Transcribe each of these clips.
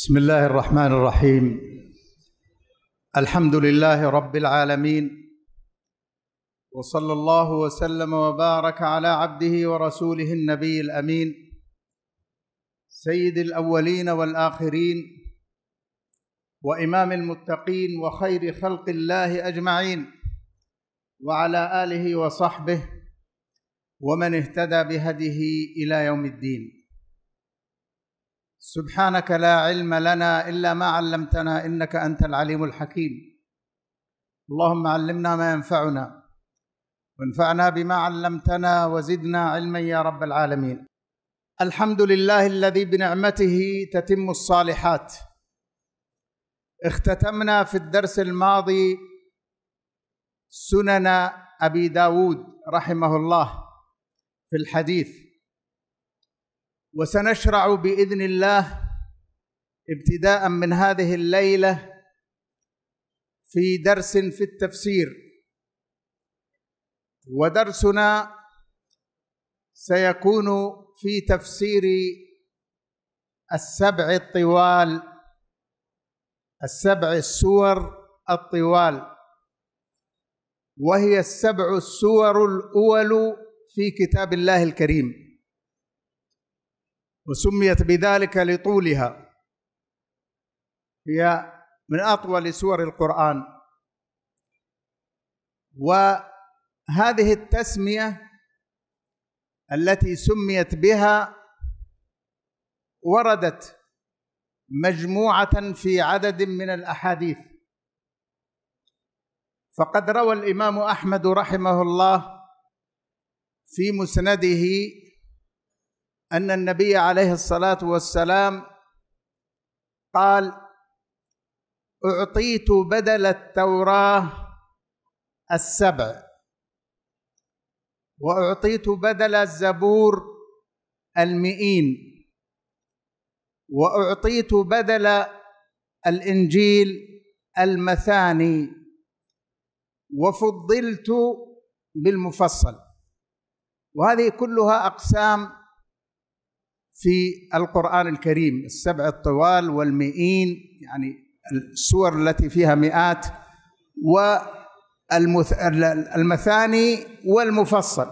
بسم الله الرحمن الرحيم الحمد لله رب العالمين وصلى الله وسلم وبارك على عبده ورسوله النبي الامين سيد الاولين والاخرين وامام المتقين وخير خلق الله اجمعين وعلى اله وصحبه ومن اهتدى بهديه الى يوم الدين سبحانك لا علم لنا الا ما علمتنا انك انت العليم الحكيم اللهم علمنا ما ينفعنا وانفعنا بما علمتنا وزدنا علما يا رب العالمين الحمد لله الذي بنعمته تتم الصالحات اختتمنا في الدرس الماضي سنن ابي داود رحمه الله في الحديث وسنشرع باذن الله ابتداء من هذه الليله في درس في التفسير ودرسنا سيكون في تفسير السبع الطوال السبع السور الطوال وهي السبع السور الاول في كتاب الله الكريم وسميت بذلك لطولها هي من اطول سور القران وهذه التسميه التي سميت بها وردت مجموعه في عدد من الاحاديث فقد روى الامام احمد رحمه الله في مسنده ان النبي عليه الصلاه والسلام قال اعطيت بدل التوراه السبع واعطيت بدل الزبور المئين واعطيت بدل الانجيل المثاني وفضلت بالمفصل وهذه كلها اقسام في القرآن الكريم السبع الطوال والمئين يعني السور التي فيها مئات والمثاني والمفصل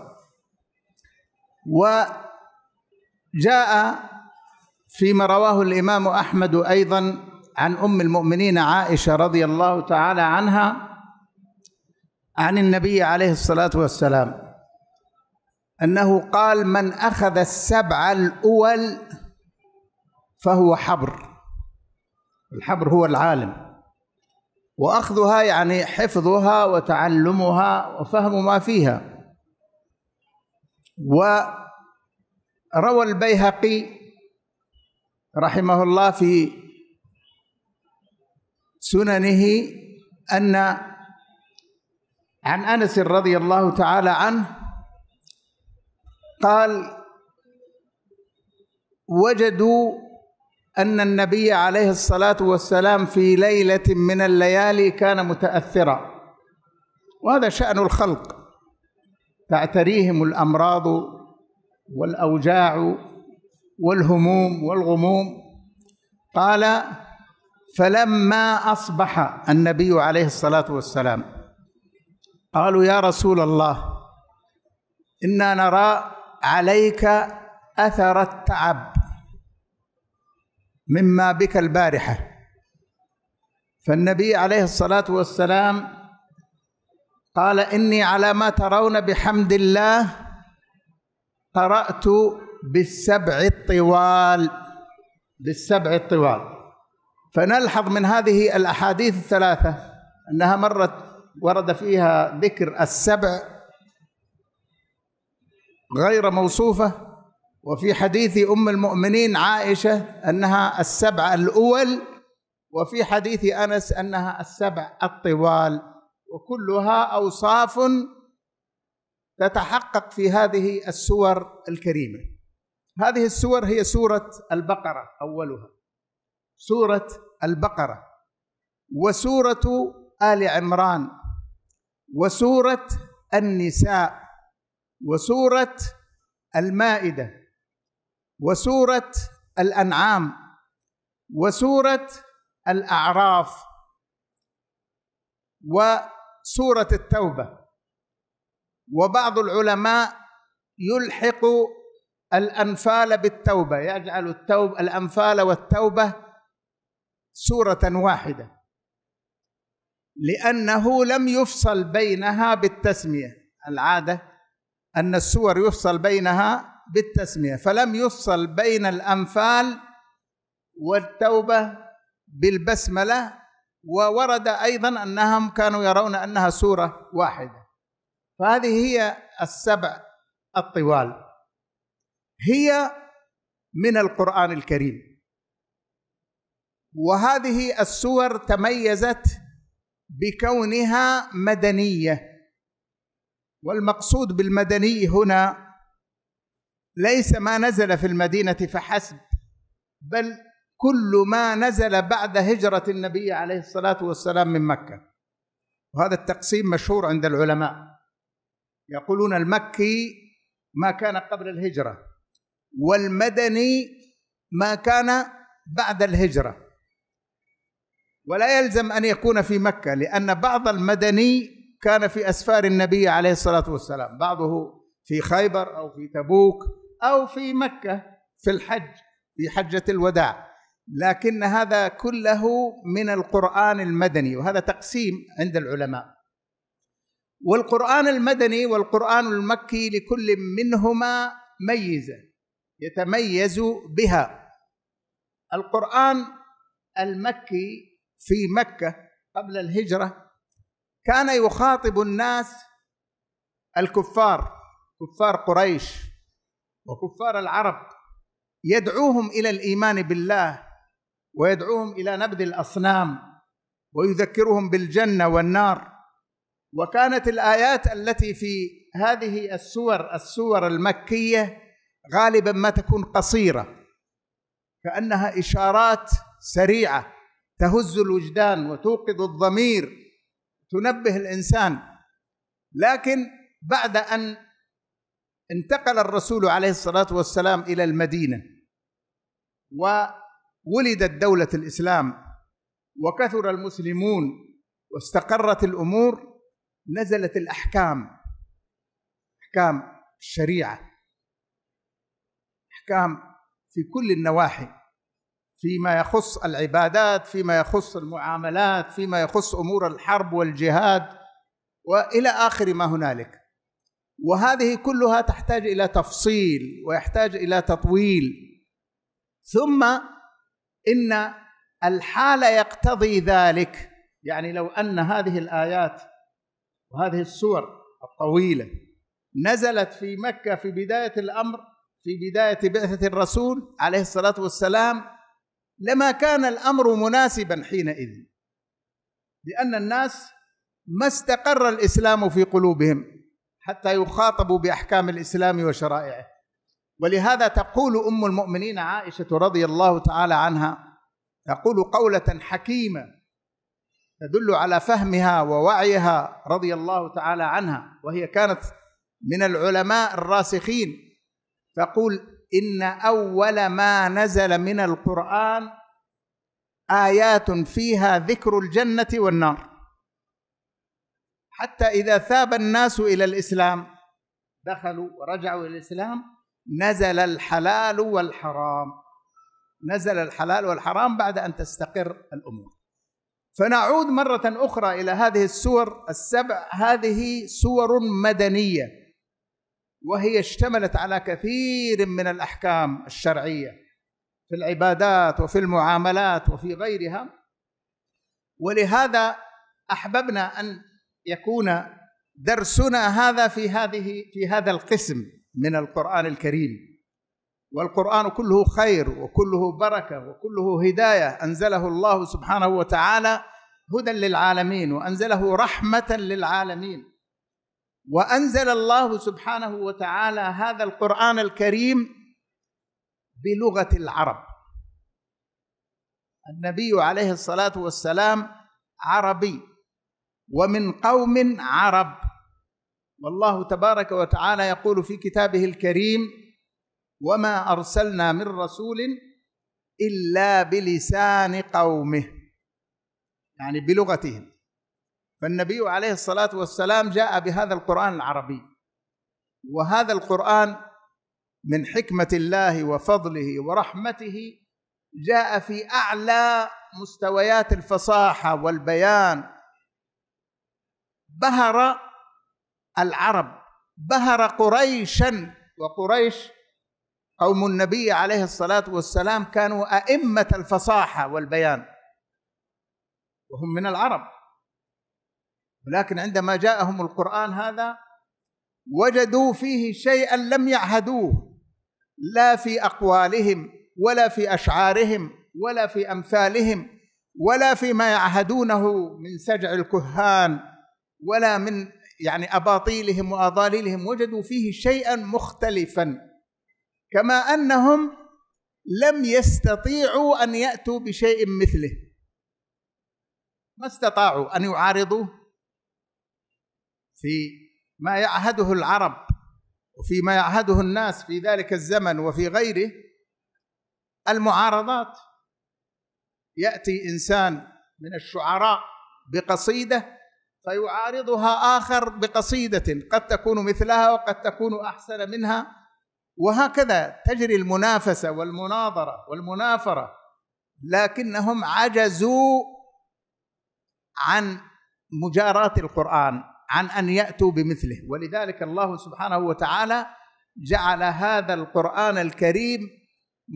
وجاء فيما رواه الإمام أحمد أيضا عن أم المؤمنين عائشة رضي الله تعالى عنها عن النبي عليه الصلاة والسلام انه قال من اخذ السبع الاول فهو حبر الحبر هو العالم واخذها يعني حفظها وتعلمها وفهم ما فيها وروى البيهقي رحمه الله في سننه ان عن انس رضي الله تعالى عنه قال وجدوا أن النبي عليه الصلاة والسلام في ليلة من الليالي كان متأثرا وهذا شأن الخلق تعتريهم الأمراض والأوجاع والهموم والغموم قال فلما أصبح النبي عليه الصلاة والسلام قالوا يا رسول الله إنا نرى عليك اثر التعب مما بك البارحه فالنبي عليه الصلاه والسلام قال اني على ما ترون بحمد الله قرات بالسبع الطوال بالسبع الطوال فنلحظ من هذه الاحاديث الثلاثه انها مرت ورد فيها ذكر السبع غير موصوفة وفي حديث أم المؤمنين عائشة أنها السبع الأول وفي حديث أنس أنها السبع الطوال وكلها أوصاف تتحقق في هذه السور الكريمة هذه السور هي سورة البقرة أولها سورة البقرة وسورة آل عمران وسورة النساء وسوره المائده وسوره الانعام وسوره الاعراف وسوره التوبه وبعض العلماء يلحق الانفال بالتوبه يجعل التوب الانفال والتوبه سوره واحده لانه لم يفصل بينها بالتسميه العاده أن السور يفصل بينها بالتسمية فلم يفصل بين الأنفال والتوبة بالبسملة وورد أيضا أنهم كانوا يرون أنها سورة واحدة فهذه هي السبع الطوال هي من القرآن الكريم وهذه السور تميزت بكونها مدنيه والمقصود بالمدني هنا ليس ما نزل في المدينه فحسب بل كل ما نزل بعد هجره النبي عليه الصلاه والسلام من مكه وهذا التقسيم مشهور عند العلماء يقولون المكي ما كان قبل الهجره والمدني ما كان بعد الهجره ولا يلزم ان يكون في مكه لان بعض المدني كان في اسفار النبي عليه الصلاه والسلام بعضه في خيبر او في تبوك او في مكه في الحج في حجه الوداع لكن هذا كله من القران المدني وهذا تقسيم عند العلماء والقران المدني والقران المكي لكل منهما ميزه يتميز بها القران المكي في مكه قبل الهجره كان يخاطب الناس الكفار كفار قريش وكفار العرب يدعوهم الى الايمان بالله ويدعوهم الى نبذ الاصنام ويذكرهم بالجنه والنار وكانت الايات التي في هذه السور السور المكيه غالبا ما تكون قصيره كانها اشارات سريعه تهز الوجدان وتوقظ الضمير تنبه الانسان لكن بعد ان انتقل الرسول عليه الصلاه والسلام الى المدينه وولدت دوله الاسلام وكثر المسلمون واستقرت الامور نزلت الاحكام احكام الشريعه احكام في كل النواحي فيما يخص العبادات فيما يخص المعاملات فيما يخص امور الحرب والجهاد والى اخر ما هنالك وهذه كلها تحتاج الى تفصيل ويحتاج الى تطويل ثم ان الحال يقتضي ذلك يعني لو ان هذه الايات وهذه السور الطويله نزلت في مكه في بدايه الامر في بدايه بعثه الرسول عليه الصلاه والسلام لما كان الامر مناسبا حينئذ لان الناس ما استقر الاسلام في قلوبهم حتى يخاطبوا باحكام الاسلام وشرائعه ولهذا تقول ام المؤمنين عائشه رضي الله تعالى عنها تقول قوله حكيمه تدل على فهمها ووعيها رضي الله تعالى عنها وهي كانت من العلماء الراسخين تقول ان اول ما نزل من القران ايات فيها ذكر الجنه والنار حتى اذا ثاب الناس الى الاسلام دخلوا ورجعوا الى الاسلام نزل الحلال والحرام نزل الحلال والحرام بعد ان تستقر الامور فنعود مره اخرى الى هذه السور السبع هذه سور مدنيه وهي اشتملت على كثير من الاحكام الشرعيه في العبادات وفي المعاملات وفي غيرها ولهذا احببنا ان يكون درسنا هذا في هذه في هذا القسم من القران الكريم والقران كله خير وكله بركه وكله هدايه انزله الله سبحانه وتعالى هدى للعالمين وانزله رحمه للعالمين وانزل الله سبحانه وتعالى هذا القران الكريم بلغه العرب النبي عليه الصلاه والسلام عربي ومن قوم عرب والله تبارك وتعالى يقول في كتابه الكريم وما ارسلنا من رسول الا بلسان قومه يعني بلغتهم فالنبي عليه الصلاه والسلام جاء بهذا القران العربي وهذا القران من حكمه الله وفضله ورحمته جاء في اعلى مستويات الفصاحه والبيان بهر العرب بهر قريشا وقريش قوم النبي عليه الصلاه والسلام كانوا ائمه الفصاحه والبيان وهم من العرب ولكن عندما جاءهم القرآن هذا وجدوا فيه شيئا لم يعهدوه لا في أقوالهم ولا في أشعارهم ولا في أمثالهم ولا فيما يعهدونه من سجع الكهان ولا من يعني أباطيلهم وأضاليلهم وجدوا فيه شيئا مختلفا كما أنهم لم يستطيعوا أن يأتوا بشيء مثله ما استطاعوا أن يعارضوه في ما يعهده العرب وفيما يعهده الناس في ذلك الزمن وفي غيره المعارضات ياتي انسان من الشعراء بقصيده فيعارضها اخر بقصيده قد تكون مثلها وقد تكون احسن منها وهكذا تجري المنافسه والمناظره والمنافره لكنهم عجزوا عن مجاراه القران عن ان ياتوا بمثله ولذلك الله سبحانه وتعالى جعل هذا القران الكريم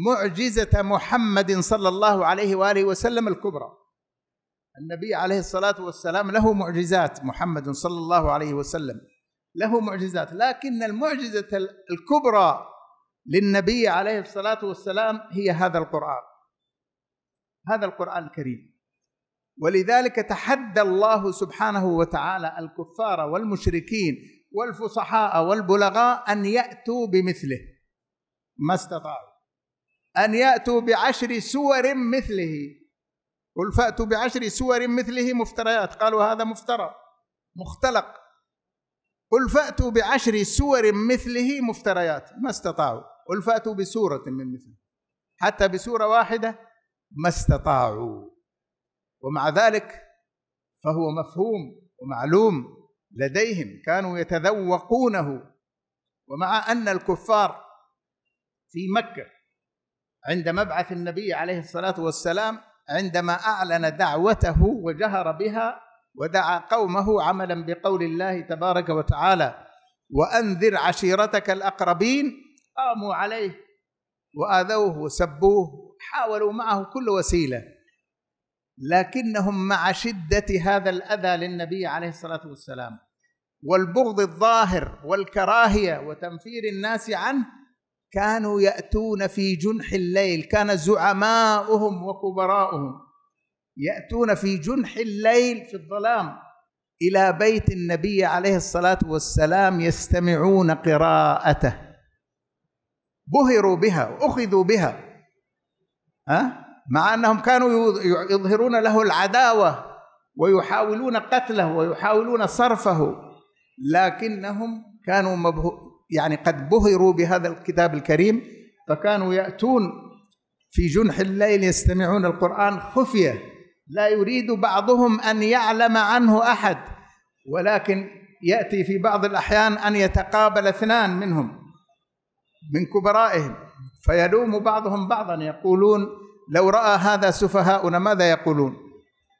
معجزه محمد صلى الله عليه واله وسلم الكبرى النبي عليه الصلاه والسلام له معجزات محمد صلى الله عليه وسلم له معجزات لكن المعجزه الكبرى للنبي عليه الصلاه والسلام هي هذا القران هذا القران الكريم ولذلك تحدى الله سبحانه وتعالى الكفار والمشركين والفصحاء والبلغاء ان ياتوا بمثله ما استطاعوا ان ياتوا بعشر سور مثله قل فاتوا بعشر سور مثله مفتريات قالوا هذا مفترى مختلق قل فاتوا بعشر سور مثله مفتريات ما استطاعوا قل فاتوا بسوره من مثله حتى بسوره واحده ما استطاعوا ومع ذلك فهو مفهوم ومعلوم لديهم كانوا يتذوقونه ومع ان الكفار في مكه عند مبعث النبي عليه الصلاه والسلام عندما اعلن دعوته وجهر بها ودعا قومه عملا بقول الله تبارك وتعالى وانذر عشيرتك الاقربين قاموا عليه واذوه وسبوه حاولوا معه كل وسيله لكنهم مع شده هذا الاذى للنبي عليه الصلاه والسلام والبغض الظاهر والكراهيه وتنفير الناس عنه كانوا ياتون في جنح الليل كان زعماؤهم وكبراؤهم ياتون في جنح الليل في الظلام الى بيت النبي عليه الصلاه والسلام يستمعون قراءته بهروا بها اخذوا بها ها مع أنهم كانوا يظهرون له العداوة ويحاولون قتله ويحاولون صرفه لكنهم كانوا مبهو يعني قد بهروا بهذا الكتاب الكريم فكانوا يأتون في جنح الليل يستمعون القرآن خفية لا يريد بعضهم أن يعلم عنه أحد ولكن يأتي في بعض الأحيان أن يتقابل اثنان منهم من كبرائهم فيلوم بعضهم بعضا يقولون لو راى هذا سفهاؤنا ماذا يقولون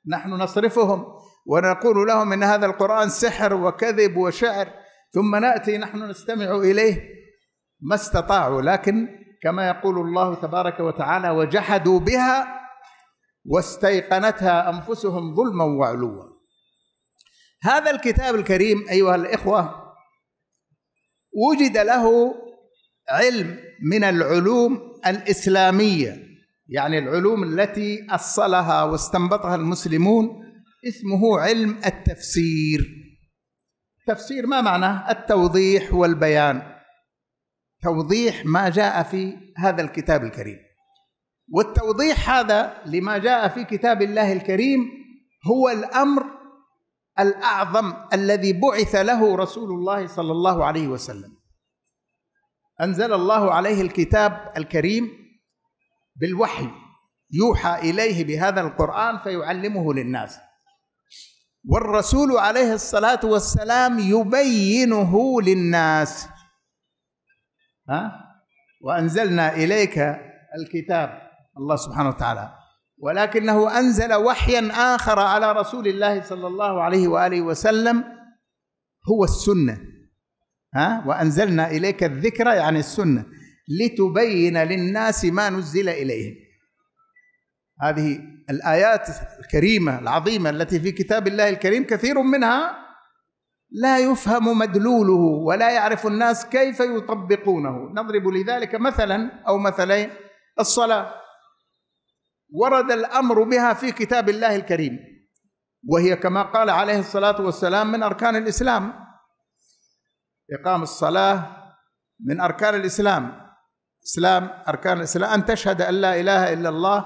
نحن نصرفهم ونقول لهم ان هذا القران سحر وكذب وشعر ثم ناتي نحن نستمع اليه ما استطاعوا لكن كما يقول الله تبارك وتعالى وجحدوا بها واستيقنتها انفسهم ظلما وعلوا هذا الكتاب الكريم ايها الاخوه وجد له علم من العلوم الاسلاميه يعني العلوم التي أصلها واستنبطها المسلمون اسمه علم التفسير تفسير ما معناه التوضيح والبيان توضيح ما جاء في هذا الكتاب الكريم والتوضيح هذا لما جاء في كتاب الله الكريم هو الأمر الأعظم الذي بعث له رسول الله صلى الله عليه وسلم أنزل الله عليه الكتاب الكريم بالوحي يوحى اليه بهذا القران فيعلمه للناس والرسول عليه الصلاه والسلام يبينه للناس ها وانزلنا اليك الكتاب الله سبحانه وتعالى ولكنه انزل وحيا اخر على رسول الله صلى الله عليه واله وسلم هو السنه ها وانزلنا اليك الذكر يعني السنه لتبين للناس ما نزل اليهم هذه الايات الكريمه العظيمه التي في كتاب الله الكريم كثير منها لا يفهم مدلوله ولا يعرف الناس كيف يطبقونه نضرب لذلك مثلا او مثلين الصلاه ورد الامر بها في كتاب الله الكريم وهي كما قال عليه الصلاه والسلام من اركان الاسلام اقام الصلاه من اركان الاسلام اسلام اركان الاسلام ان تشهد ان لا اله الا الله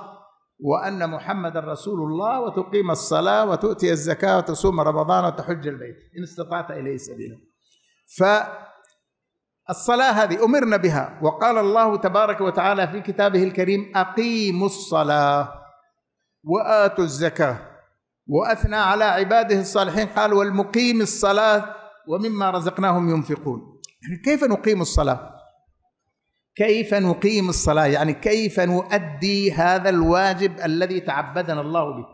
وان محمدا رسول الله وتقيم الصلاه وتؤتي الزكاه وتصوم رمضان وتحج البيت ان استطعت اليه سبيلا. فالصلاه هذه امرنا بها وقال الله تبارك وتعالى في كتابه الكريم اقيموا الصلاه واتوا الزكاه واثنى على عباده الصالحين قال والمقيم الصلاه ومما رزقناهم ينفقون. يعني كيف نقيم الصلاه؟ كيف نقيم الصلاة يعني كيف نؤدي هذا الواجب الذي تعبدنا الله به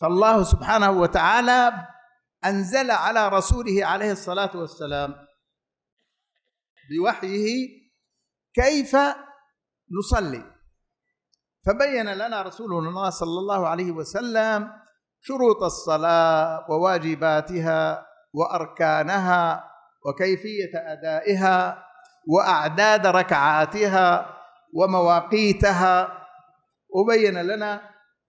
فالله سبحانه وتعالى أنزل على رسوله عليه الصلاة والسلام بوحيه كيف نصلي فبين لنا رسول الله صلى الله عليه وسلم شروط الصلاة وواجباتها وأركانها وكيفية أدائها واعداد ركعاتها ومواقيتها وبين لنا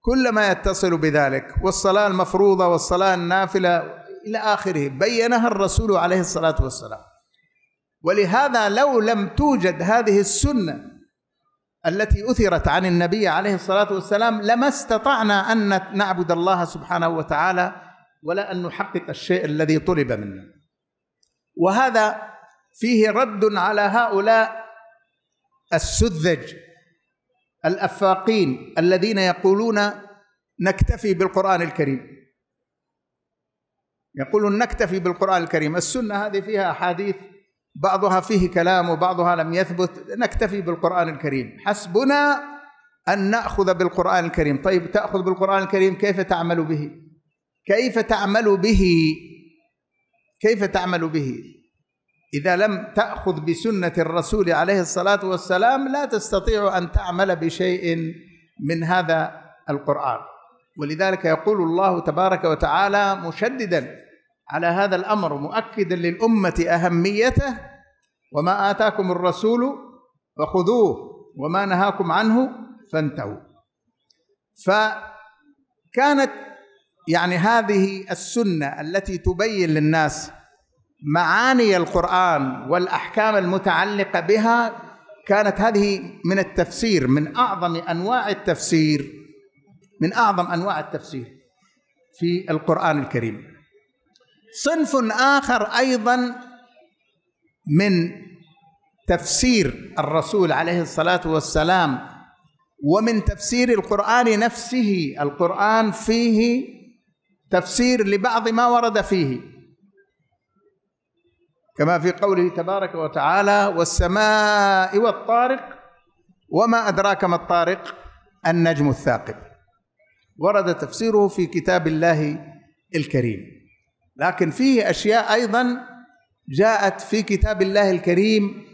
كل ما يتصل بذلك والصلاه المفروضه والصلاه النافله الى اخره بينها الرسول عليه الصلاه والسلام ولهذا لو لم توجد هذه السنه التي اثرت عن النبي عليه الصلاه والسلام لما استطعنا ان نعبد الله سبحانه وتعالى ولا ان نحقق الشيء الذي طلب منا وهذا فيه رد على هؤلاء السذج الافاقين الذين يقولون نكتفي بالقران الكريم يقولون نكتفي بالقران الكريم السنه هذه فيها احاديث بعضها فيه كلام وبعضها لم يثبت نكتفي بالقران الكريم حسبنا ان ناخذ بالقران الكريم طيب تاخذ بالقران الكريم كيف تعمل به كيف تعمل به كيف تعمل به اذا لم تاخذ بسنه الرسول عليه الصلاه والسلام لا تستطيع ان تعمل بشيء من هذا القران ولذلك يقول الله تبارك وتعالى مشددا على هذا الامر مؤكدا للامه اهميته وما اتاكم الرسول فخذوه وما نهاكم عنه فانتهوا فكانت يعني هذه السنه التي تبين للناس معاني القرآن والأحكام المتعلقة بها كانت هذه من التفسير من أعظم أنواع التفسير من أعظم أنواع التفسير في القرآن الكريم صنف آخر أيضا من تفسير الرسول عليه الصلاة والسلام ومن تفسير القرآن نفسه القرآن فيه تفسير لبعض ما ورد فيه كما في قوله تبارك وتعالى والسماء والطارق وما أدراك ما الطارق النجم الثاقب ورد تفسيره في كتاب الله الكريم لكن فيه أشياء أيضا جاءت في كتاب الله الكريم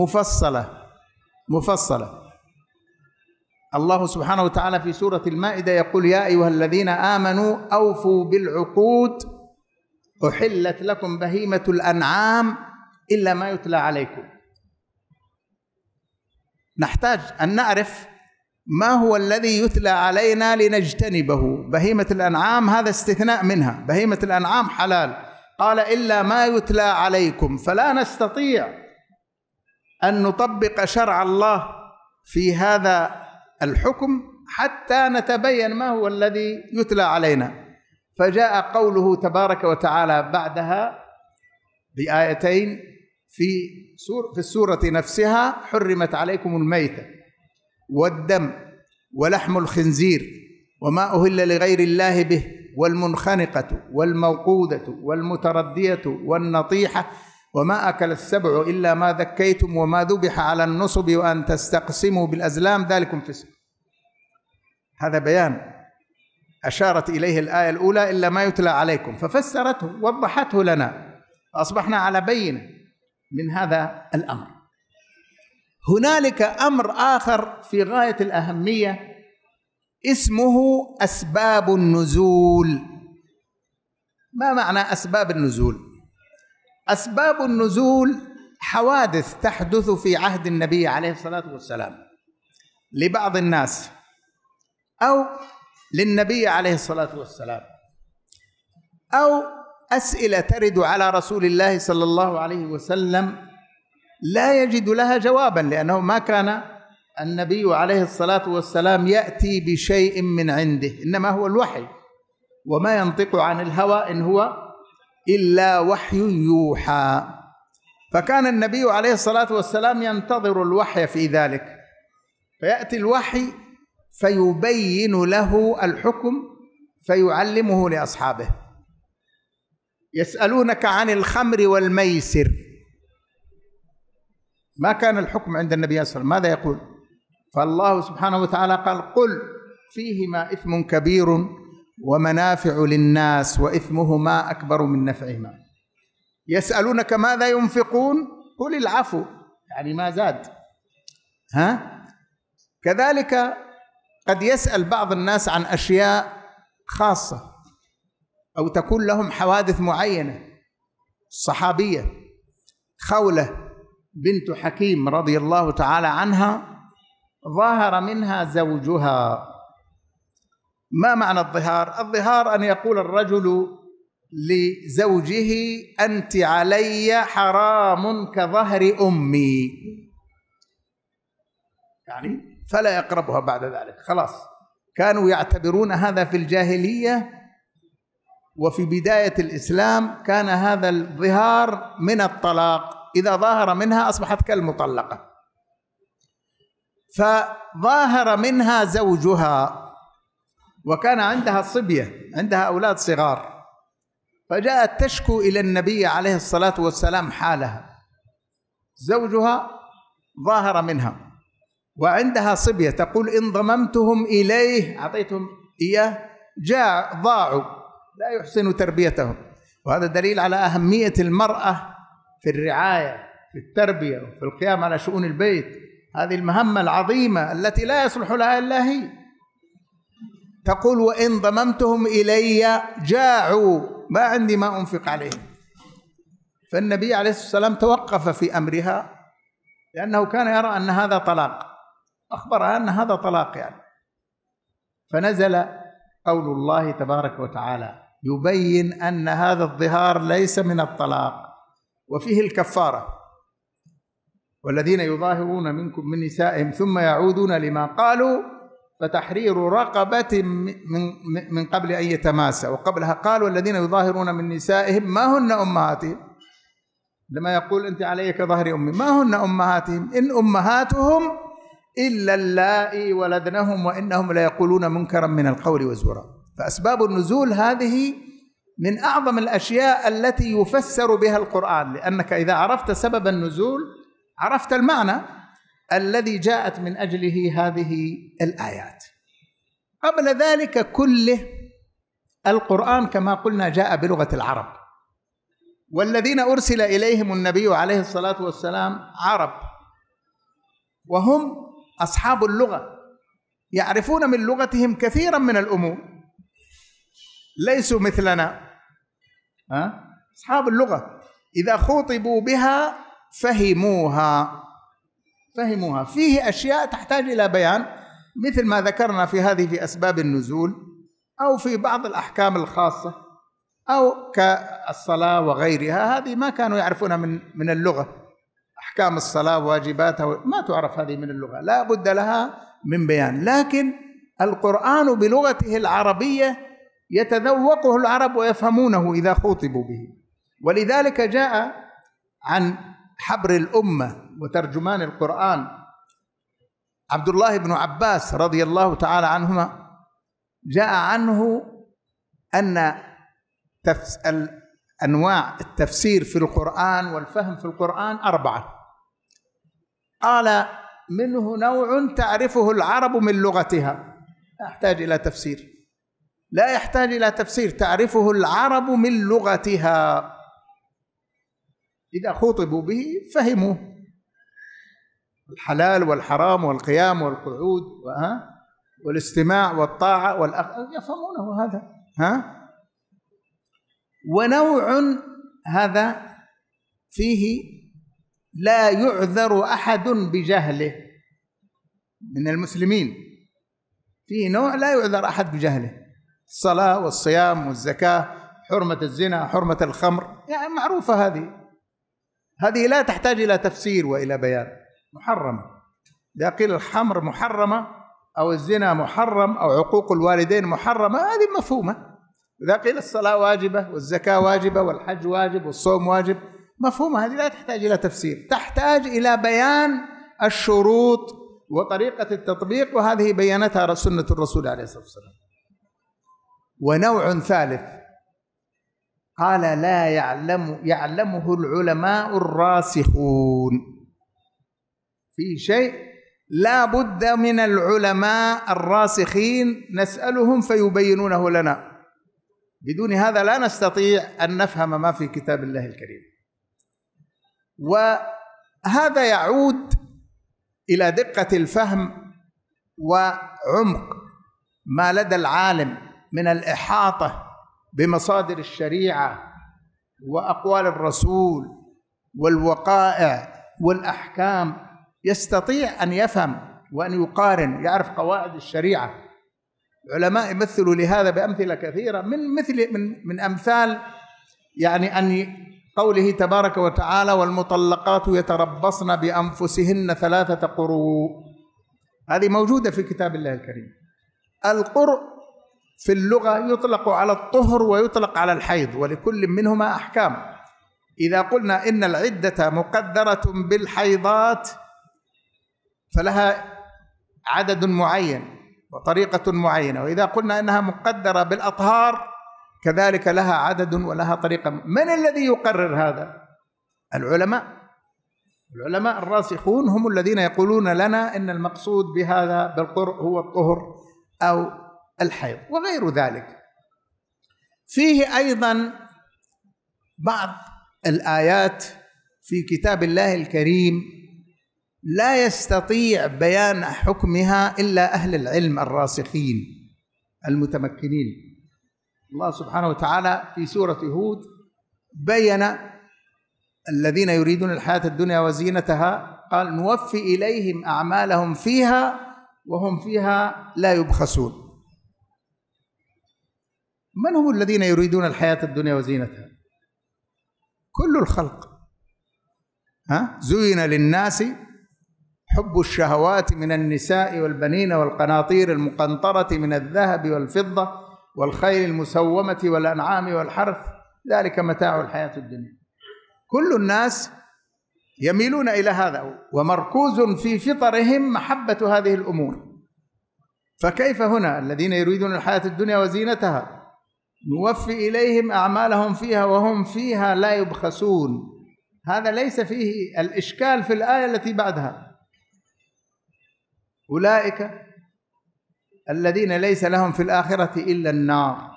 مفصلة مفصلة الله سبحانه وتعالى في سورة المائدة يقول يا أيها الذين آمنوا أوفوا بالعقود أحلت لكم بهيمة الأنعام إلا ما يتلى عليكم نحتاج أن نعرف ما هو الذي يتلى علينا لنجتنبه بهيمة الأنعام هذا استثناء منها بهيمة الأنعام حلال قال إلا ما يتلى عليكم فلا نستطيع أن نطبق شرع الله في هذا الحكم حتى نتبين ما هو الذي يتلى علينا فجاء قوله تبارك وتعالى بعدها بآيتين في سور في السورة نفسها حرمت عليكم الميتة والدم ولحم الخنزير وما أهل لغير الله به والمنخنقة والموقودة والمتردية والنطيحة وما أكل السبع إلا ما ذكيتم وما ذبح على النصب وأن تستقسموا بالأزلام ذلكم فسق هذا بيان أشارت إليه الآية الأولى إلا ما يتلى عليكم ففسرته وضحته لنا أصبحنا على بينة من هذا الأمر هنالك أمر آخر في غاية الأهمية اسمه أسباب النزول ما معنى أسباب النزول؟ أسباب النزول حوادث تحدث في عهد النبي عليه الصلاة والسلام لبعض الناس أو للنبي عليه الصلاة والسلام أو أسئلة ترد على رسول الله صلى الله عليه وسلم لا يجد لها جوابا لأنه ما كان النبي عليه الصلاة والسلام يأتي بشيء من عنده إنما هو الوحي وما ينطق عن الهوى إن هو إلا وحي يوحى فكان النبي عليه الصلاة والسلام ينتظر الوحي في ذلك فيأتي الوحي فيبين له الحكم فيعلمه لاصحابه يسالونك عن الخمر والميسر ما كان الحكم عند النبي صلى الله عليه وسلم ماذا يقول فالله سبحانه وتعالى قال قل فيهما اثم كبير ومنافع للناس واثمهما اكبر من نفعهما يسالونك ماذا ينفقون قل العفو يعني ما زاد ها كذلك قد يسأل بعض الناس عن أشياء خاصة أو تكون لهم حوادث معينة صحابية خولة بنت حكيم رضي الله تعالى عنها ظاهر منها زوجها ما معنى الظهار؟ الظهار أن يقول الرجل لزوجه أنت علي حرام كظهر أمي يعني فلا يقربها بعد ذلك خلاص كانوا يعتبرون هذا في الجاهليه وفي بدايه الاسلام كان هذا الظهار من الطلاق اذا ظاهر منها اصبحت كالمطلقه فظاهر منها زوجها وكان عندها صبيه عندها اولاد صغار فجاءت تشكو الى النبي عليه الصلاه والسلام حالها زوجها ظاهر منها وعندها صبية تقول إن ضممتهم إليه أعطيتهم إياه جاع ضاعوا لا يحسن تربيتهم وهذا دليل على أهمية المرأة في الرعاية في التربية في القيام على شؤون البيت هذه المهمة العظيمة التي لا يصلح لها إلا هي تقول وإن ضممتهم إلي جاعوا ما عندي ما أنفق عليهم فالنبي عليه الصلاة والسلام توقف في أمرها لأنه كان يرى أن هذا طلاق أخبرها أن هذا طلاق يعني فنزل قول الله تبارك وتعالى يبين أن هذا الظهار ليس من الطلاق وفيه الكفارة والذين يظاهرون منكم من نسائهم ثم يعودون لما قالوا فتحرير رقبة من من قبل أن يتماسى وقبلها قال والذين يظاهرون من نسائهم ما هن أمهاتهم لما يقول أنت علي كظهر أمي ما هن أمهاتهم إن أمهاتهم إلا اللائي ولدنهم وإنهم ليقولون منكرا من القول وزورا فأسباب النزول هذه من أعظم الأشياء التي يفسر بها القرآن لأنك إذا عرفت سبب النزول عرفت المعنى الذي جاءت من أجله هذه الآيات قبل ذلك كله القرآن كما قلنا جاء بلغة العرب والذين أرسل إليهم النبي عليه الصلاة والسلام عرب وهم أصحاب اللغة يعرفون من لغتهم كثيرا من الأمور ليسوا مثلنا أصحاب اللغة إذا خوطبوا بها فهموها فهموها فيه أشياء تحتاج إلى بيان مثل ما ذكرنا في هذه في أسباب النزول أو في بعض الأحكام الخاصة أو كالصلاة وغيرها هذه ما كانوا يعرفونها من من اللغة أحكام الصلاة واجباتها ما تعرف هذه من اللغة لا بد لها من بيان لكن القرآن بلغته العربية يتذوقه العرب ويفهمونه إذا خوطبوا به ولذلك جاء عن حبر الأمة وترجمان القرآن عبد الله بن عباس رضي الله تعالى عنهما جاء عنه أن أنواع التفسير في القرآن والفهم في القرآن أربعة قال منه نوع تعرفه العرب من لغتها لا يحتاج إلى تفسير لا يحتاج إلى تفسير تعرفه العرب من لغتها إذا خوطبوا به فهموه الحلال والحرام والقيام والقعود والاستماع والطاعة والأخذ يفهمونه هذا ها ونوع هذا فيه لا يعذر احد بجهله من المسلمين في نوع لا يعذر احد بجهله الصلاه والصيام والزكاه حرمه الزنا حرمه الخمر يعني معروفه هذه هذه لا تحتاج الى تفسير والى بيان محرمه اذا قيل الخمر محرمه او الزنا محرم او عقوق الوالدين محرمه هذه مفهومه اذا قيل الصلاه واجبه والزكاه واجبه والحج واجب والصوم واجب مفهومة هذه لا تحتاج إلى تفسير تحتاج إلى بيان الشروط وطريقة التطبيق وهذه بيانتها سنة الرسول عليه الصلاة والسلام ونوع ثالث قال لا يعلم يعلمه العلماء الراسخون في شيء لا بد من العلماء الراسخين نسألهم فيبينونه لنا بدون هذا لا نستطيع أن نفهم ما في كتاب الله الكريم وهذا يعود الى دقه الفهم وعمق ما لدى العالم من الاحاطه بمصادر الشريعه واقوال الرسول والوقائع والاحكام يستطيع ان يفهم وان يقارن يعرف قواعد الشريعه علماء يمثلوا لهذا بامثله كثيره من مثل من من امثال يعني ان قوله تبارك وتعالى والمطلقات يتربصن بانفسهن ثلاثه قروء هذه موجوده في كتاب الله الكريم القرء في اللغه يطلق على الطهر ويطلق على الحيض ولكل منهما احكام اذا قلنا ان العده مقدره بالحيضات فلها عدد معين وطريقه معينه واذا قلنا انها مقدره بالاطهار كذلك لها عدد ولها طريقة من الذي يقرر هذا العلماء العلماء الراسخون هم الذين يقولون لنا ان المقصود بهذا بالقرء هو الطهر او الحيض وغير ذلك فيه ايضا بعض الايات في كتاب الله الكريم لا يستطيع بيان حكمها الا اهل العلم الراسخين المتمكنين الله سبحانه وتعالى في سورة هود بين الذين يريدون الحياة الدنيا وزينتها قال نوفي إليهم أعمالهم فيها وهم فيها لا يبخسون من هم الذين يريدون الحياة الدنيا وزينتها كل الخلق ها زين للناس حب الشهوات من النساء والبنين والقناطير المقنطرة من الذهب والفضة والخير المسومة والأنعام والحرث ذلك متاع الحياة الدنيا كل الناس يميلون إلى هذا ومركوز في فطرهم محبة هذه الأمور فكيف هنا الذين يريدون الحياة الدنيا وزينتها نوفي إليهم أعمالهم فيها وهم فيها لا يبخسون هذا ليس فيه الإشكال في الآية التي بعدها أولئك الذين ليس لهم في الآخرة إلا النار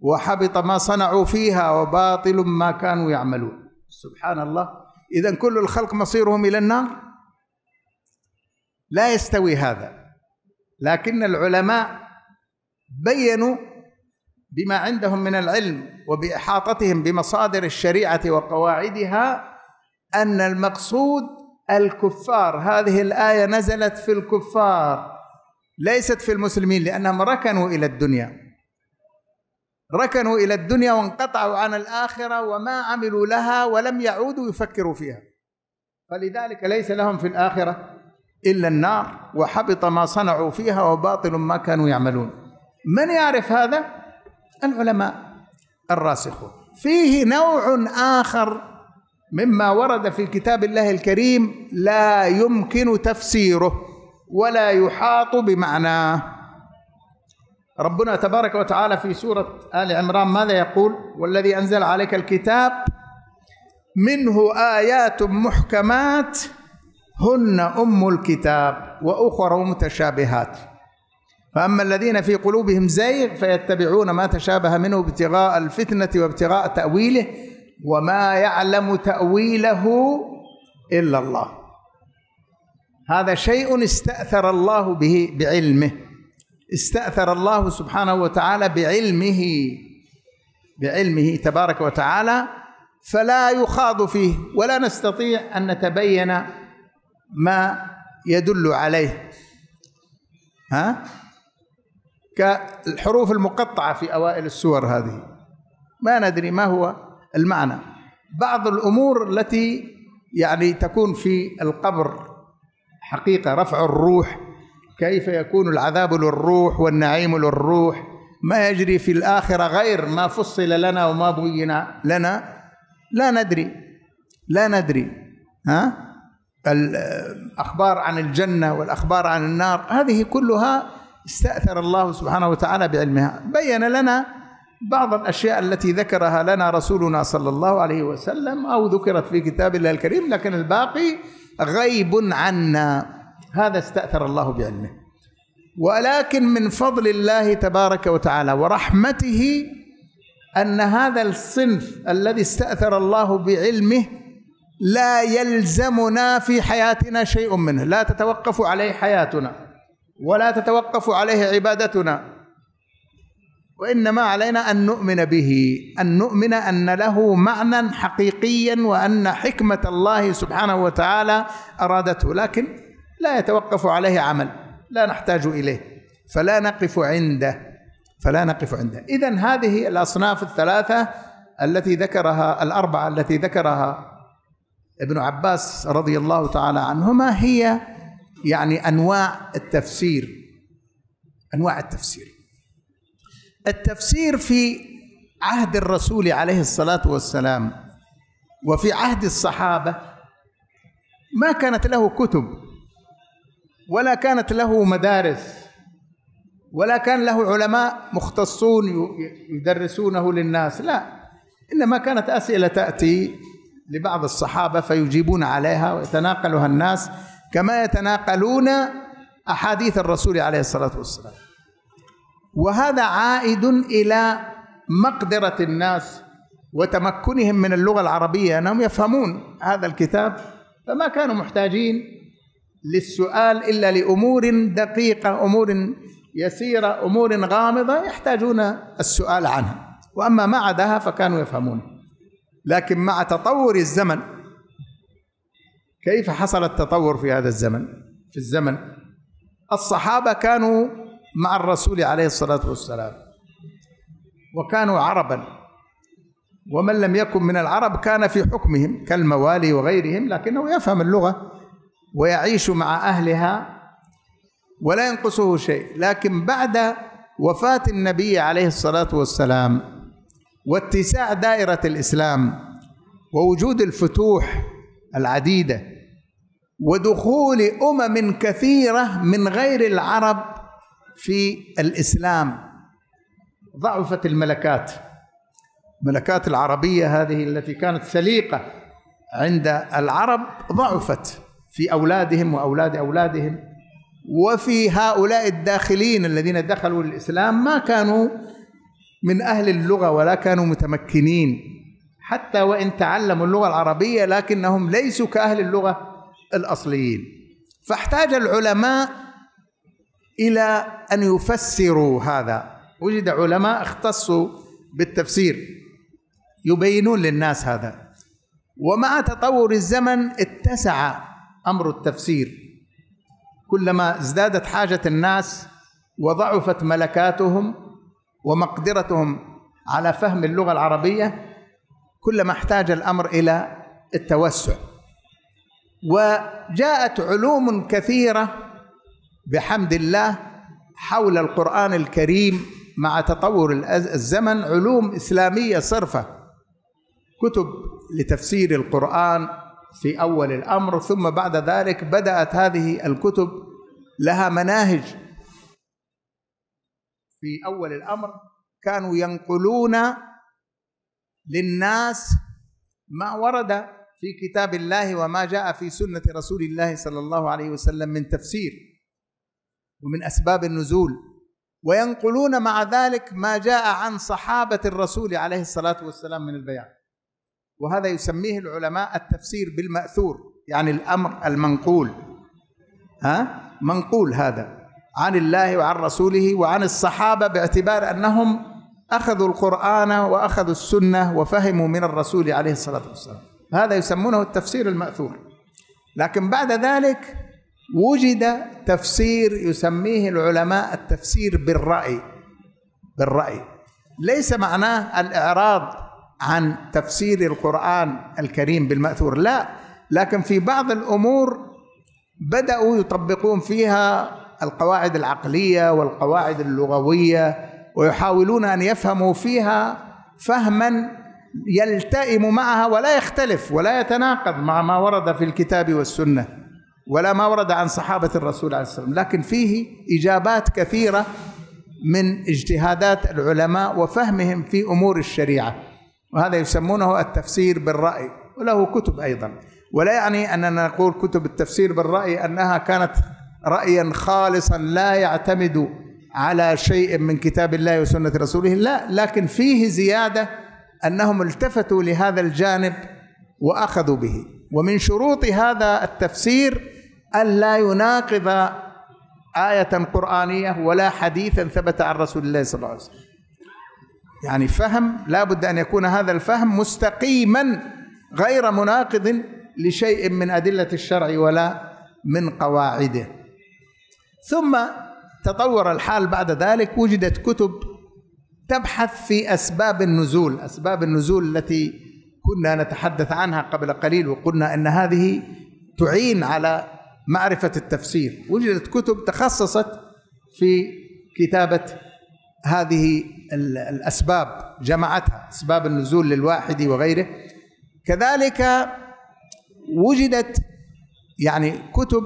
وحبط ما صنعوا فيها وباطل ما كانوا يعملون سبحان الله إذا كل الخلق مصيرهم إلى النار لا يستوي هذا لكن العلماء بينوا بما عندهم من العلم وبإحاطتهم بمصادر الشريعة وقواعدها أن المقصود الكفار هذه الآية نزلت في الكفار ليست في المسلمين لأنهم ركنوا إلى الدنيا ركنوا إلى الدنيا وانقطعوا عن الآخرة وما عملوا لها ولم يعودوا يفكروا فيها فلذلك ليس لهم في الآخرة إلا النار وحبط ما صنعوا فيها وباطل ما كانوا يعملون من يعرف هذا؟ العلماء الراسخون فيه نوع آخر مما ورد في كتاب الله الكريم لا يمكن تفسيره ولا يحاط بمعناه ربنا تبارك وتعالى في سورة آل عمران ماذا يقول والذي أنزل عليك الكتاب منه آيات محكمات هن أم الكتاب وأخر متشابهات فأما الذين في قلوبهم زيغ فيتبعون ما تشابه منه ابتغاء الفتنة وابتغاء تأويله وما يعلم تأويله إلا الله هذا شيء استأثر الله به بعلمه استأثر الله سبحانه وتعالى بعلمه بعلمه تبارك وتعالى فلا يخاض فيه ولا نستطيع أن نتبين ما يدل عليه ها كالحروف المقطعة في أوائل السور هذه ما ندري ما هو المعنى بعض الأمور التي يعني تكون في القبر حقيقة رفع الروح كيف يكون العذاب للروح والنعيم للروح ما يجري في الآخرة غير ما فصل لنا وما بين لنا لا ندري لا ندري ها الأخبار عن الجنة والأخبار عن النار هذه كلها استأثر الله سبحانه وتعالى بعلمها بين لنا بعض الأشياء التي ذكرها لنا رسولنا صلى الله عليه وسلم أو ذكرت في كتاب الله الكريم لكن الباقي غيب عنا هذا استأثر الله بعلمه ولكن من فضل الله تبارك وتعالى ورحمته أن هذا الصنف الذي استأثر الله بعلمه لا يلزمنا في حياتنا شيء منه لا تتوقف عليه حياتنا ولا تتوقف عليه عبادتنا وانما علينا ان نؤمن به ان نؤمن ان له معنى حقيقيا وان حكمه الله سبحانه وتعالى ارادته لكن لا يتوقف عليه عمل لا نحتاج اليه فلا نقف عنده فلا نقف عنده اذا هذه الاصناف الثلاثه التي ذكرها الاربعه التي ذكرها ابن عباس رضي الله تعالى عنهما هي يعني انواع التفسير انواع التفسير التفسير في عهد الرسول عليه الصلاة والسلام وفي عهد الصحابة ما كانت له كتب ولا كانت له مدارس ولا كان له علماء مختصون يدرسونه للناس لا إنما كانت أسئلة تأتي لبعض الصحابة فيجيبون عليها ويتناقلها الناس كما يتناقلون أحاديث الرسول عليه الصلاة والسلام وهذا عائد الى مقدره الناس وتمكنهم من اللغه العربيه انهم يفهمون هذا الكتاب فما كانوا محتاجين للسؤال الا لامور دقيقه امور يسيره امور غامضه يحتاجون السؤال عنها واما ما عداها فكانوا يفهمون لكن مع تطور الزمن كيف حصل التطور في هذا الزمن في الزمن الصحابه كانوا مع الرسول عليه الصلاة والسلام وكانوا عربا ومن لم يكن من العرب كان في حكمهم كالموالي وغيرهم لكنه يفهم اللغة ويعيش مع أهلها ولا ينقصه شيء لكن بعد وفاة النبي عليه الصلاة والسلام واتساع دائرة الإسلام ووجود الفتوح العديدة ودخول أمم كثيرة من غير العرب في الاسلام ضعفت الملكات الملكات العربيه هذه التي كانت سليقه عند العرب ضعفت في اولادهم واولاد اولادهم وفي هؤلاء الداخلين الذين دخلوا الاسلام ما كانوا من اهل اللغه ولا كانوا متمكنين حتى وان تعلموا اللغه العربيه لكنهم ليسوا كاهل اللغه الاصليين فاحتاج العلماء الى ان يفسروا هذا وجد علماء اختصوا بالتفسير يبينون للناس هذا ومع تطور الزمن اتسع امر التفسير كلما ازدادت حاجه الناس وضعفت ملكاتهم ومقدرتهم على فهم اللغه العربيه كلما احتاج الامر الى التوسع وجاءت علوم كثيره بحمد الله حول القرآن الكريم مع تطور الزمن علوم إسلامية صرفة كتب لتفسير القرآن في أول الأمر ثم بعد ذلك بدأت هذه الكتب لها مناهج في أول الأمر كانوا ينقلون للناس ما ورد في كتاب الله وما جاء في سنة رسول الله صلى الله عليه وسلم من تفسير ومن اسباب النزول وينقلون مع ذلك ما جاء عن صحابه الرسول عليه الصلاه والسلام من البيان وهذا يسميه العلماء التفسير بالماثور يعني الامر المنقول ها منقول هذا عن الله وعن رسوله وعن الصحابه باعتبار انهم اخذوا القران واخذوا السنه وفهموا من الرسول عليه الصلاه والسلام هذا يسمونه التفسير الماثور لكن بعد ذلك وجد تفسير يسميه العلماء التفسير بالرأي بالرأي ليس معناه الإعراض عن تفسير القرآن الكريم بالمأثور لا لكن في بعض الأمور بدأوا يطبقون فيها القواعد العقلية والقواعد اللغوية ويحاولون أن يفهموا فيها فهما يلتئم معها ولا يختلف ولا يتناقض مع ما ورد في الكتاب والسنه ولا ما ورد عن صحابة الرسول عليه الصلاه والسلام لكن فيه إجابات كثيرة من اجتهادات العلماء وفهمهم في أمور الشريعة وهذا يسمونه التفسير بالرأي وله كتب أيضا ولا يعني أننا نقول كتب التفسير بالرأي أنها كانت رأيا خالصا لا يعتمد على شيء من كتاب الله وسنة رسوله لا لكن فيه زيادة أنهم التفتوا لهذا الجانب وأخذوا به ومن شروط هذا التفسير أن لا يناقض آية قرآنية ولا حديثا ثبت عن رسول الله صلى الله عليه وسلم يعني فهم لا بد أن يكون هذا الفهم مستقيما غير مناقض لشيء من أدلة الشرع ولا من قواعده ثم تطور الحال بعد ذلك وجدت كتب تبحث في أسباب النزول أسباب النزول التي كنا نتحدث عنها قبل قليل وقلنا أن هذه تعين على معرفة التفسير وجدت كتب تخصصت في كتابة هذه الأسباب جمعتها أسباب النزول للواحد وغيره كذلك وجدت يعني كتب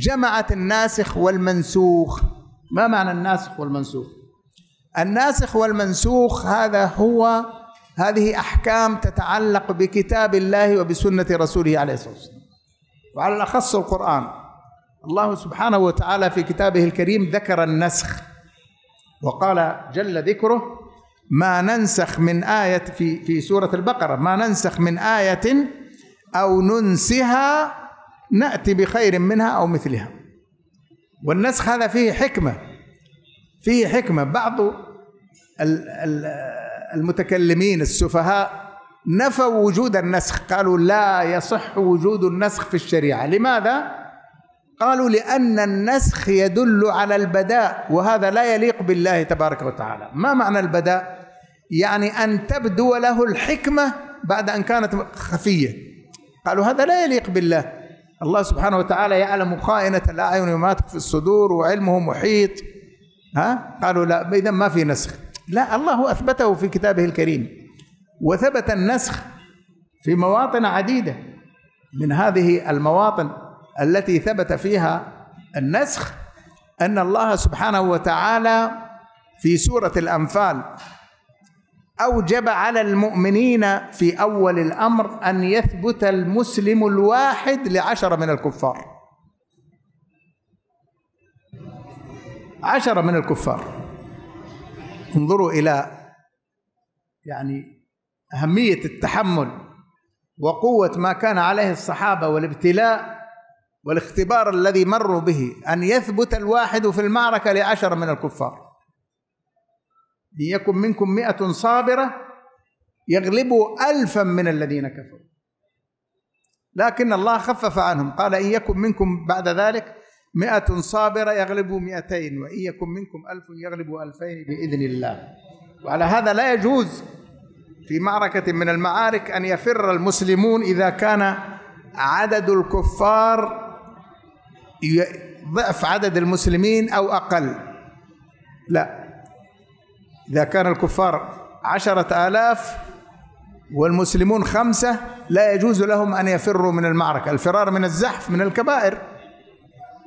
جمعت الناسخ والمنسوخ ما معنى الناسخ والمنسوخ الناسخ والمنسوخ هذا هو هذه أحكام تتعلق بكتاب الله وبسنة رسوله عليه الصلاة والسلام وعلى الأخص القرآن الله سبحانه وتعالى في كتابه الكريم ذكر النسخ وقال جل ذكره ما ننسخ من آية في في سورة البقرة ما ننسخ من آية أو ننسها نأتي بخير منها أو مثلها والنسخ هذا فيه حكمة فيه حكمة بعض المتكلمين السفهاء نفوا وجود النسخ قالوا لا يصح وجود النسخ في الشريعه لماذا قالوا لان النسخ يدل على البداء وهذا لا يليق بالله تبارك وتعالى ما معنى البداء يعني ان تبدو له الحكمه بعد ان كانت خفيه قالوا هذا لا يليق بالله الله سبحانه وتعالى يعلم خائنه الاعين وما في الصدور وعلمه محيط ها قالوا لا اذا ما في نسخ لا الله اثبته في كتابه الكريم وثبت النسخ في مواطن عديدة من هذه المواطن التي ثبت فيها النسخ أن الله سبحانه وتعالى في سورة الأنفال أوجب على المؤمنين في أول الأمر أن يثبت المسلم الواحد لعشرة من الكفار عشرة من الكفار انظروا إلى يعني أهمية التحمل وقوة ما كان عليه الصحابة والابتلاء والاختبار الذي مروا به أن يثبت الواحد في المعركة لعشر من الكفار ليكن منكم مئة صابرة يغلبوا ألفا من الذين كفروا لكن الله خفف عنهم قال إن يكن منكم بعد ذلك مئة صابرة يغلبوا مئتين وإن يكن منكم ألف يغلبوا ألفين بإذن الله وعلى هذا لا يجوز في معركة من المعارك أن يفر المسلمون إذا كان عدد الكفار ضعف عدد المسلمين أو أقل لا إذا كان الكفار عشرة آلاف والمسلمون خمسة لا يجوز لهم أن يفروا من المعركة الفرار من الزحف من الكبائر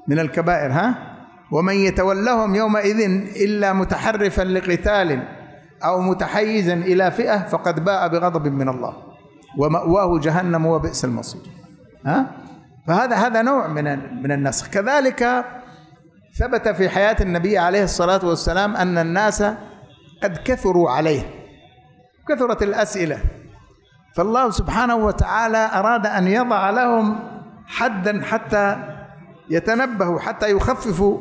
من الكبائر ها ومن يتولهم يومئذ إلا متحرفا لقتال أو متحيزا إلى فئة فقد باء بغضب من الله ومأواه جهنم وبئس المصير ها فهذا هذا نوع من من النسخ كذلك ثبت في حياة النبي عليه الصلاة والسلام أن الناس قد كثروا عليه كثرت الأسئلة فالله سبحانه وتعالى أراد أن يضع لهم حدا حتى يتنبهوا حتى يخففوا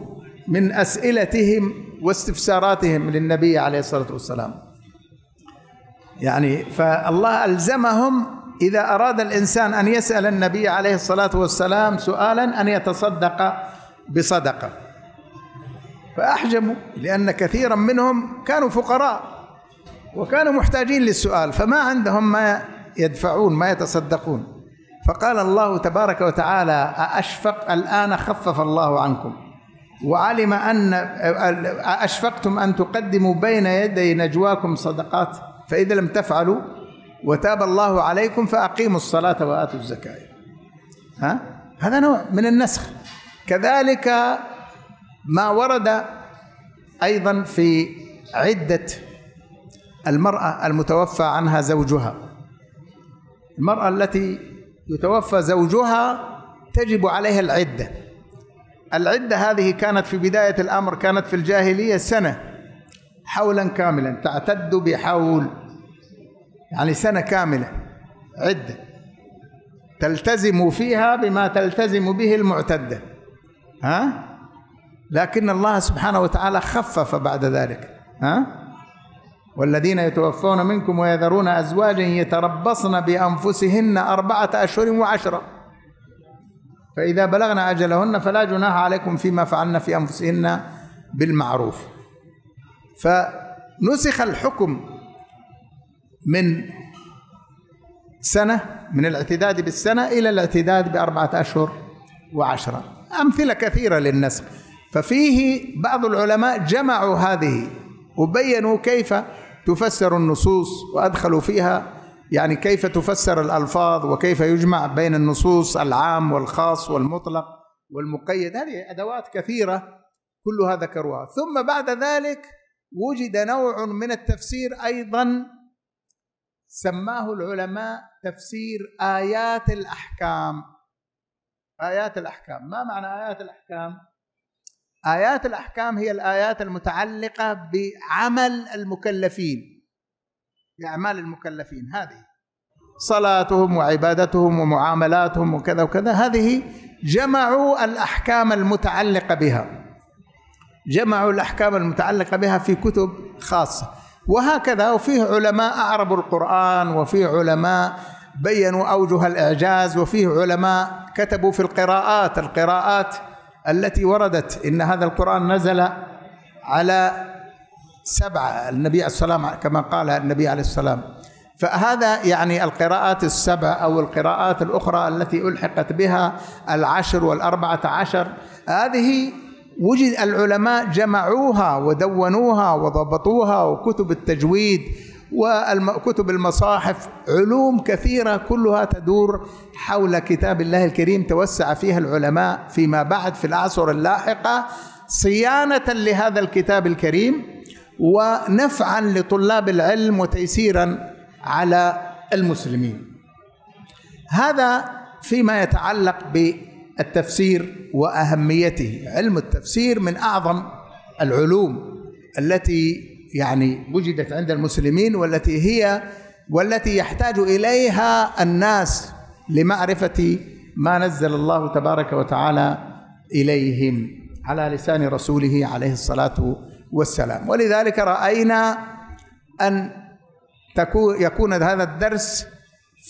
من أسئلتهم واستفساراتهم للنبي عليه الصلاه والسلام. يعني فالله الزمهم اذا اراد الانسان ان يسال النبي عليه الصلاه والسلام سؤالا ان يتصدق بصدقه. فاحجموا لان كثيرا منهم كانوا فقراء وكانوا محتاجين للسؤال فما عندهم ما يدفعون ما يتصدقون. فقال الله تبارك وتعالى أأشفق الآن خفف الله عنكم وعلم أن أشفقتم أن تقدموا بين يدي نجواكم صدقات فإذا لم تفعلوا وتاب الله عليكم فأقيموا الصلاة وآتوا الزكاة ها؟ هذا نوع من النسخ كذلك ما ورد أيضا في عدة المرأة المتوفى عنها زوجها المرأة التي يتوفى زوجها تجب عليها العده العدة هذه كانت في بداية الأمر كانت في الجاهلية سنة حولا كاملا تعتد بحول يعني سنة كاملة عدة تلتزم فيها بما تلتزم به المعتدة ها لكن الله سبحانه وتعالى خفف بعد ذلك ها والذين يتوفون منكم ويذرون أزواجا يتربصن بأنفسهن أربعة أشهر وعشرة فإذا بلغنا أجلهن فلا جناح عليكم فيما فعلنا في أنفسهن بالمعروف فنسخ الحكم من سنة من الاعتداد بالسنة إلى الاعتداد بأربعة أشهر وعشرة أمثلة كثيرة للنسخ ففيه بعض العلماء جمعوا هذه وبينوا كيف تفسر النصوص وأدخلوا فيها يعني كيف تفسر الألفاظ وكيف يجمع بين النصوص العام والخاص والمطلق والمقيد هذه أدوات كثيرة كلها ذكروها ثم بعد ذلك وجد نوع من التفسير أيضا سماه العلماء تفسير آيات الأحكام آيات الأحكام ما معنى آيات الأحكام؟ آيات الأحكام هي الآيات المتعلقة بعمل المكلفين لأعمال المكلفين هذه صلاتهم وعبادتهم ومعاملاتهم وكذا وكذا هذه جمعوا الأحكام المتعلقة بها جمعوا الأحكام المتعلقة بها في كتب خاصة وهكذا وفيه علماء أعربوا القرآن وفيه علماء بينوا أوجه الإعجاز وفيه علماء كتبوا في القراءات القراءات التي وردت إن هذا القرآن نزل على سبعة النبي عليه السلام كما قال النبي عليه السلام فهذا يعني القراءات السبع أو القراءات الأخرى التي ألحقت بها العشر والأربعة عشر هذه وجد العلماء جمعوها ودونوها وضبطوها وكتب التجويد وكتب المصاحف علوم كثيرة كلها تدور حول كتاب الله الكريم توسع فيها العلماء فيما بعد في الأعصر اللاحقة صيانة لهذا الكتاب الكريم ونفعا لطلاب العلم وتيسيرا على المسلمين هذا فيما يتعلق بالتفسير واهميته علم التفسير من اعظم العلوم التي يعني وجدت عند المسلمين والتي هي والتي يحتاج اليها الناس لمعرفه ما نزل الله تبارك وتعالى اليهم على لسان رسوله عليه الصلاه والسلام والسلام ولذلك راينا ان تكون يكون هذا الدرس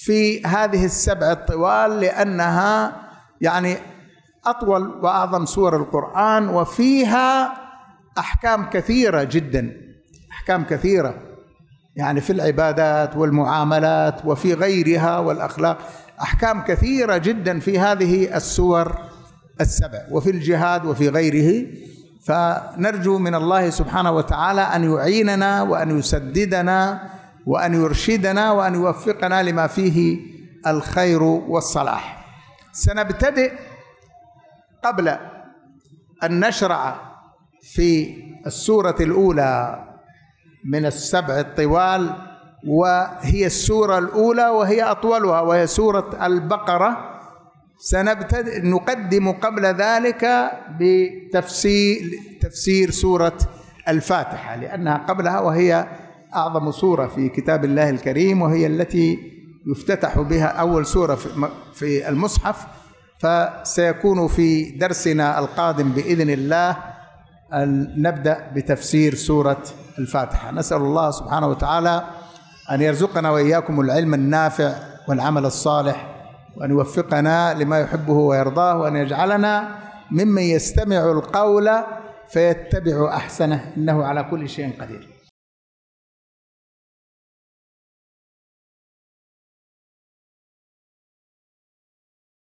في هذه السبع الطوال لانها يعني اطول واعظم سور القران وفيها احكام كثيره جدا احكام كثيره يعني في العبادات والمعاملات وفي غيرها والاخلاق احكام كثيره جدا في هذه السور السبع وفي الجهاد وفي غيره فنرجو من الله سبحانه وتعالى ان يعيننا وان يسددنا وان يرشدنا وان يوفقنا لما فيه الخير والصلاح. سنبتدئ قبل ان نشرع في السوره الاولى من السبع الطوال وهي السوره الاولى وهي اطولها وهي سوره البقره سنبتدئ نقدم قبل ذلك بتفسير تفسير سورة الفاتحة لأنها قبلها وهي أعظم سورة في كتاب الله الكريم وهي التي يفتتح بها أول سورة في المصحف فسيكون في درسنا القادم بإذن الله أن نبدأ بتفسير سورة الفاتحة نسأل الله سبحانه وتعالى أن يرزقنا وإياكم العلم النافع والعمل الصالح وأن يوفقنا لما يحبه ويرضاه وأن يجعلنا ممن يستمع القول فيتبع أحسنه إنه على كل شيء قدير